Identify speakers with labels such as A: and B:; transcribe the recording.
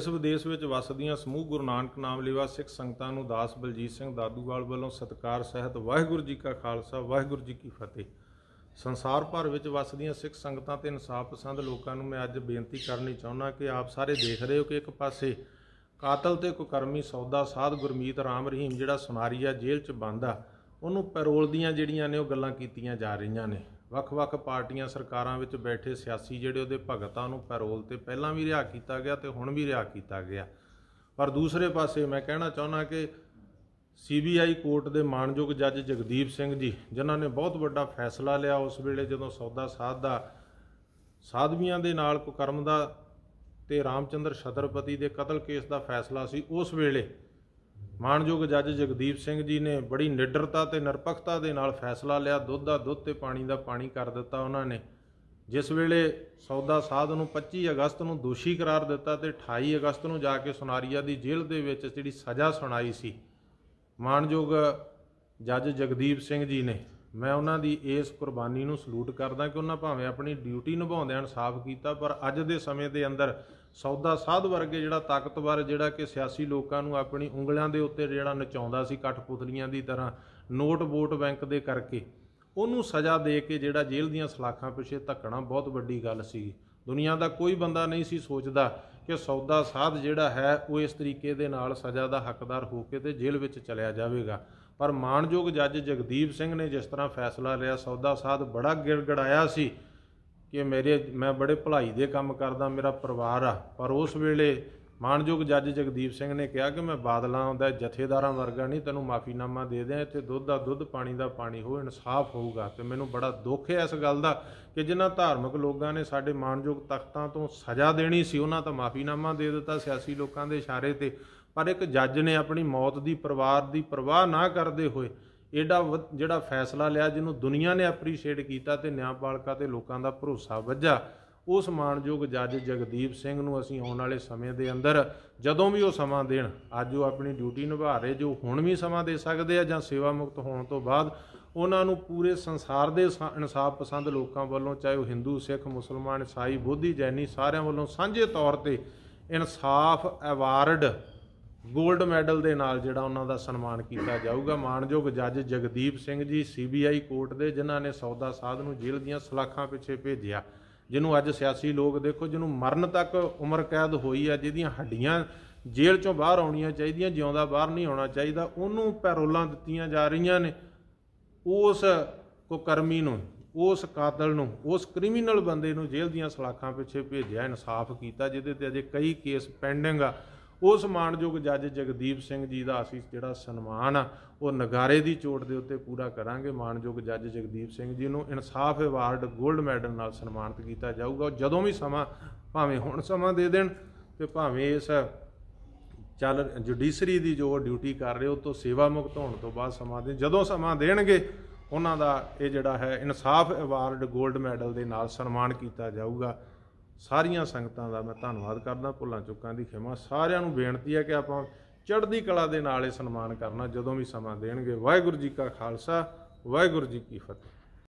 A: ਦੇਸ਼ ਵਿਦੇਸ਼ ਵਿੱਚ ਵਸਦੀਆਂ ਸਮੂਹ ਗੁਰੂ ਨਾਨਕ ਨਾਮ ਲੇਵਾ ਸਿੱਖ ਸੰਗਤਾਂ ਨੂੰ ਦਾਸ ਬਲਜੀਤ ਸਿੰਘ ਦਾਦੂਵਾਲ ਵੱਲੋਂ ਸਤਿਕਾਰ ਸਹਿਤ ਵਾਹਿਗੁਰੂ ਜੀ ਕਾ ਖਾਲਸਾ ਵਾਹਿਗੁਰੂ ਜੀ ਕੀ ਫਤਿਹ ਸੰਸਾਰ ਭਰ ਵਿੱਚ ਵਸਦੀਆਂ ਸਿੱਖ ਸੰਗਤਾਂ ਤੇ ਇਨਸਾਫ ਪਸੰਦ ਲੋਕਾਂ ਨੂੰ ਮੈਂ ਅੱਜ ਬੇਨਤੀ ਕਰਨੀ ਚਾਹੁੰਦਾ ਕਿ ਆਪ ਸਾਰੇ ਦੇਖ ਰਹੇ ਹੋ ਕਿ ਇੱਕ ਪਾਸੇ ਕਾਤਲ ਤੇ ਕੁਕਰਮੀ ਸੌਦਾ ਸਾਧ ਗੁਰਮੀਤ ਰਾਮ ਰਹੀਮ ਜਿਹੜਾ ਸੁਨਾਰੀਆ ਜੇਲ੍ਹ 'ਚ ਬੰਦ ਆ ਉਹਨੂੰ ਪੈਰੋਲ ਦੀਆਂ ਜਿਹੜੀਆਂ ਨੇ ਉਹ ਗੱਲਾਂ ਕੀਤੀਆਂ ਜਾ ਰਹੀਆਂ ਨੇ ਵੱਖ-ਵੱਖ ਪਾਰਟੀਆਂ ਸਰਕਾਰਾਂ ਵਿੱਚ ਬੈਠੇ ਸਿਆਸੀ ਜਿਹੜੇ ਉਹਦੇ ਭਗਤਾਂ ਨੂੰ ਪੈਰੋਲ ਤੇ ਪਹਿਲਾਂ ਵੀ ਰਿਹਾ ਕੀਤਾ ਗਿਆ ਤੇ ਹੁਣ ਵੀ ਰਿਹਾ ਕੀਤਾ ਗਿਆ ਪਰ ਦੂਸਰੇ ਪਾਸੇ ਮੈਂ ਕਹਿਣਾ ਚਾਹੁੰਦਾ ਕਿ ਸੀਬੀਆਈ ਕੋਰਟ ਦੇ ਮਾਨਯੋਗ ਜੱਜ ਜਗਦੀਪ ਸਿੰਘ ਜੀ ਜਿਨ੍ਹਾਂ ਨੇ ਬਹੁਤ ਵੱਡਾ ਫੈਸਲਾ ਲਿਆ ਉਸ ਵੇਲੇ ਜਦੋਂ ਸੌਦਾ ਸਾਧ ਦਾ ਸਾਧਵੀਆਂ ਦੇ ਨਾਲ ਕੁਕਰਮ ਦਾ ਤੇ ਰਾਮਚੰਦਰ ਛਤਰਪਤੀ ਦੇ ਕਤਲ ਕੇਸ ਦਾ ਫੈਸਲਾ ਸੀ ਉਸ ਵੇਲੇ ਮਾਨਯੋਗ ਜੱਜ ਜਗਦੀਪ ਸਿੰਘ ਜੀ ਨੇ ਬੜੀ ਨਿਡਰਤਾ ਤੇ ਨਿਰਪੱਖਤਾ ਦੇ ਨਾਲ ਫੈਸਲਾ ਲਿਆ ਦੁੱਧ ਦਾ ਦੁੱਧ ਤੇ ਪਾਣੀ ਦਾ ਪਾਣੀ ਕਰ ਦਿੱਤਾ ਉਹਨਾਂ ਨੇ ਜਿਸ ਵੇਲੇ ਸੌਦਾ ਸਾਧ ਨੂੰ 25 ਅਗਸਤ ਨੂੰ ਦੋਸ਼ੀ ਕਰਾਰ ਦਿੱਤਾ ਤੇ 28 ਅਗਸਤ ਨੂੰ ਜਾ ਕੇ ਸੁਨਾਰੀਆ ਦੀ ਜੇਲ੍ਹ ਦੇ ਵਿੱਚ ਜਿਹੜੀ ਸਜ਼ਾ ਸੁਣਾਈ ਸੀ ਮਾਨਯੋਗ ਜੱਜ ਜਗਦੀਪ ਸਿੰਘ ਜੀ ਨੇ ਮੈਂ ਉਹਨਾਂ ਦੀ ਇਸ ਕੁਰਬਾਨੀ ਨੂੰ ਸਲੂਟ ਕਰਦਾ ਕਿ ਉਹਨਾਂ ਭਾਵੇਂ ਆਪਣੀ ਡਿਊਟੀ ਨਿਭਾਉਂਦਿਆਂ ਇਨਸਾਫ ਕੀਤਾ ਪਰ ਅੱਜ ਦੇ ਸਮੇਂ ਦੇ ਅੰਦਰ ਸੌਦਾ ਸਾਧ ਵਰਗੇ ਜਿਹੜਾ ਤਾਕਤਵਰ ਜਿਹੜਾ ਕਿ ਸਿਆਸੀ ਲੋਕਾਂ ਨੂੰ ਆਪਣੀ ਉਂਗਲਾਂ ਦੇ ਉੱਤੇ ਜਿਹੜਾ ਨਚਾਉਂਦਾ ਸੀ ਕਠਪੁਤਲੀਆਂ ਦੀ ਤਰ੍ਹਾਂ ਨੋਟ ਵੋਟ ਬੈਂਕ ਦੇ ਕਰਕੇ ਉਹਨੂੰ ਸਜ਼ਾ ਦੇ ਕੇ ਜਿਹੜਾ ਜੇਲ੍ਹ ਦੀਆਂ ਸਲਾਖਾਂ ਪਿੱਛੇ ਧੱਕਣਾ ਬਹੁਤ ਵੱਡੀ ਗੱਲ ਸੀ ਦੁਨੀਆ ਦਾ ਕੋਈ ਬੰਦਾ ਨਹੀਂ ਸੀ ਸੋਚਦਾ ਕਿ ਸੌਦਾ ਸਾਧ ਜਿਹੜਾ ਹੈ ਉਹ ਇਸ ਤਰੀਕੇ ਦੇ ਨਾਲ ਸਜ਼ਾ ਦਾ ਹੱਕਦਾਰ ਹੋ ਕੇ ਤੇ ਜੇਲ੍ਹ ਵਿੱਚ ਚਲਿਆ ਜਾਵੇਗਾ ਪਰ ਮਾਨਯੋਗ ਜੱਜ ਜਗਦੀਪ ਸਿੰਘ ਨੇ ਜਿਸ ਤਰ੍ਹਾਂ ਫੈਸਲਾ ਲਿਆ ਸੌਦਾ ਸਾਧ ਬੜਾ ਗਿਰਗੜਾਇਆ ਸੀ ਕਿ ਮੇਰੇ ਮੈਂ ਬੜੇ ਭਲਾਈ ਦੇ ਕੰਮ ਕਰਦਾ ਮੇਰਾ ਪਰਿਵਾਰ ਆ ਪਰ ਉਸ ਵੇਲੇ ਮਾਨਯੋਗ ਜੱਜ ਜਗਦੀਪ ਸਿੰਘ ਨੇ ਕਿਹਾ ਕਿ ਮੈਂ ਬਾਦਲਾਂ ਆਉਂਦਾ ਜਥੇਦਾਰਾਂ ਵਰਗਾ ਨਹੀਂ ਤੈਨੂੰ ਮਾਫੀਨਾਮਾ ਦੇ ਦਿਆਂ ਇੱਥੇ ਦੁੱਧ ਦਾ ਦੁੱਧ ਪਾਣੀ ਦਾ ਪਾਣੀ ਹੋ ਇਨਸਾਫ ਹੋਊਗਾ ਤੇ ਮੈਨੂੰ ਬੜਾ ਦੁੱਖ ਹੈ ਇਸ ਗੱਲ ਦਾ ਕਿ ਜਿਨ੍ਹਾਂ ਧਾਰਮਿਕ ਲੋਕਾਂ ਨੇ ਸਾਡੇ ਮਾਨਯੋਗ ਤਖਤਾਂ ਤੋਂ ਸਜ਼ਾ ਦੇਣੀ ਸੀ ਉਹਨਾਂ ਤਾਂ ਮਾਫੀਨਾਮਾ ਦੇ ਦਿੱਤਾ ਸਿਆਸੀ ਲੋਕਾਂ ਦੇ ਇਸ਼ਾਰੇ ਤੇ ਪਰ ਇੱਕ ਜੱਜ ਨੇ ਆਪਣੀ ਮੌਤ ਦੀ ਪਰਿਵਾਰ ਦੀ ਪਰਵਾਹ ਨਾ ਕਰਦੇ ਹੋਏ ਐਡਾ ਜਿਹੜਾ ਫੈਸਲਾ ਲਿਆ ਜਿਹਨੂੰ ਦੁਨੀਆ ਨੇ ਐਪਰੀਸ਼ੀਏਟ ਕੀਤਾ ਤੇ ਨਿਆਂਪਾਲਕਾ ਤੇ ਲੋਕਾਂ ਦਾ ਭਰੋਸਾ ਵੱਜਾ ਉਸ ਮਾਨਯੋਗ ਜੱਜ ਜਗਦੀਪ ਸਿੰਘ ਨੂੰ ਅਸੀਂ ਆਉਣ ਵਾਲੇ ਸਮੇਂ ਦੇ ਅੰਦਰ ਜਦੋਂ ਵੀ ਉਹ ਸਮਾਂ ਦੇਣ ਅੱਜ ਉਹ ਆਪਣੀ ਡਿਊਟੀ ਨਿਭਾ ਰਹੇ ਜੋ ਹੁਣ ਵੀ ਸਮਾਂ ਦੇ ਸਕਦੇ ਆ ਜਾਂ ਸੇਵਾ ਮੁਕਤ ਹੋਣ ਤੋਂ ਬਾਅਦ ਉਹਨਾਂ ਨੂੰ ਪੂਰੇ ਸੰਸਾਰ ਦੇ ਇਨਸਾਫ ਪਸੰਦ ਲੋਕਾਂ ਵੱਲੋਂ ਚਾਹੇ ਉਹ ਹਿੰਦੂ ਸਿੱਖ ਮੁਸਲਮਾਨ ਈਸਾਈ ਬੋਧੀ ਜੈਨੀ ਸਾਰਿਆਂ ਵੱਲੋਂ ਸਾਂਝੇ ਤੌਰ ਤੇ ਇਨਸਾਫ ਅਵਾਰਡ ਗੋਲਡ ਮੈਡਲ ਦੇ ਨਾਲ ਜਿਹੜਾ ਉਹਨਾਂ ਦਾ ਸਨਮਾਨ ਕੀਤਾ ਜਾਊਗਾ ਮਾਨਯੋਗ ਜੱਜ ਜਗਦੀਪ ਸਿੰਘ ਜੀ ਸੀਬੀਆਈ ਕੋਰਟ ਦੇ ਜਿਨ੍ਹਾਂ ਨੇ ਸੌਦਾ ਸਾਧ ਨੂੰ ਜੇਲ੍ਹ ਦੀਆਂ ਸਲਾਖਾਂ ਪਿੱਛੇ ਭੇਜਿਆ ਜਿਹਨੂੰ ਅੱਜ ਸਿਆਸੀ ਲੋਕ ਦੇਖੋ ਜਿਹਨੂੰ ਮਰਨ ਤੱਕ ਉਮਰ ਕੈਦ ਹੋਈ ਆ ਜਿਹਦੀਆਂ ਹੱਡੀਆਂ ਜੇਲ੍ਹ ਚੋਂ ਬਾਹਰ ਆਉਣੀਆਂ ਚਾਹੀਦੀਆਂ ਜਿਉਂਦਾ ਬਾਹਰ ਨਹੀਂ ਆਉਣਾ ਚਾਹੀਦਾ ਉਹਨੂੰ ਪੈਰੋਲਾਂ ਦਿੱਤੀਆਂ ਜਾ ਰਹੀਆਂ ਨੇ ਉਸ ਕੋ ਕਰਮੀ ਨੂੰ ਉਸ ਕਾਤਲ ਨੂੰ ਉਸ ਕ੍ਰਿਮੀਨਲ ਬੰਦੇ ਨੂੰ ਜੇਲ੍ਹ ਦੀਆਂ ਸਲਾਖਾਂ ਪਿੱਛੇ ਭੇਜਿਆ ਇਨਸਾਫ ਕੀਤਾ ਜਿਹਦੇ ਤੇ ਅਜੇ ਕਈ ਕੇਸ ਪੈਂਡਿੰਗ ਆ ਉਸ ਮਾਨਯੋਗ ਜੱਜ ਜਗਦੀਪ ਸਿੰਘ ਜੀ ਦਾ ਅਸੀਂ ਜਿਹੜਾ ਸਨਮਾਨ ਆ ਉਹ ਨਗਾਰੇ ਦੀ ਚੋਟ ਦੇ ਉੱਤੇ ਪੂਰਾ ਕਰਾਂਗੇ ਮਾਨਯੋਗ ਜੱਜ ਜਗਦੀਪ ਸਿੰਘ ਜੀ ਨੂੰ ਇਨਸਾਫ ਅਵਾਰਡ 골ਡ ਮੈਡਲ ਨਾਲ ਸਨਮਾਨਿਤ ਕੀਤਾ ਜਾਊਗਾ ਜਦੋਂ ਵੀ ਸਮਾਂ ਭਾਵੇਂ ਹੁਣ ਸਮਾਂ ਦੇ ਦੇਣ ਤੇ ਭਾਵੇਂ ਇਸ ਚੱਲ ਜੁਡੀਸ਼ਰੀ ਦੀ ਜੋ ਡਿਊਟੀ ਕਰ ਰਹੇ ਹੋ ਤੋਂ ਸੇਵਾ ਮੁਕਤ ਹੋਣ ਤੋਂ ਬਾਅਦ ਸਮਾਂ ਦੇ ਜਦੋਂ ਸਮਾਂ ਦੇਣਗੇ ਉਹਨਾਂ ਦਾ ਇਹ ਜਿਹੜਾ ਹੈ ਇਨਸਾਫ ਅਵਾਰਡ 골ਡ ਮੈਡਲ ਦੇ ਨਾਲ ਸਨਮਾਨ ਕੀਤਾ ਜਾਊਗਾ ਸਾਰੀਆਂ ਸੰਗਤਾਂ ਦਾ ਮੈਂ ਧੰਨਵਾਦ ਕਰਦਾ ਭੁੱਲਾਂ ਚੁੱਕਾਂ ਦੀ ਖਿਮਾ ਸਾਰਿਆਂ ਨੂੰ ਬੇਨਤੀ ਹੈ ਕਿ ਆਪਾਂ ਚੜ੍ਹਦੀ ਕਲਾ ਦੇ ਨਾਲ ਇਹ ਸਨਮਾਨ ਕਰਨਾ ਜਦੋਂ ਵੀ ਸਮਾਂ ਦੇਣਗੇ ਵਾਹਿਗੁਰੂ ਜੀ ਕਾ ਖਾਲਸਾ ਵਾਹਿਗੁਰੂ ਜੀ ਕੀ ਫਤਿਹ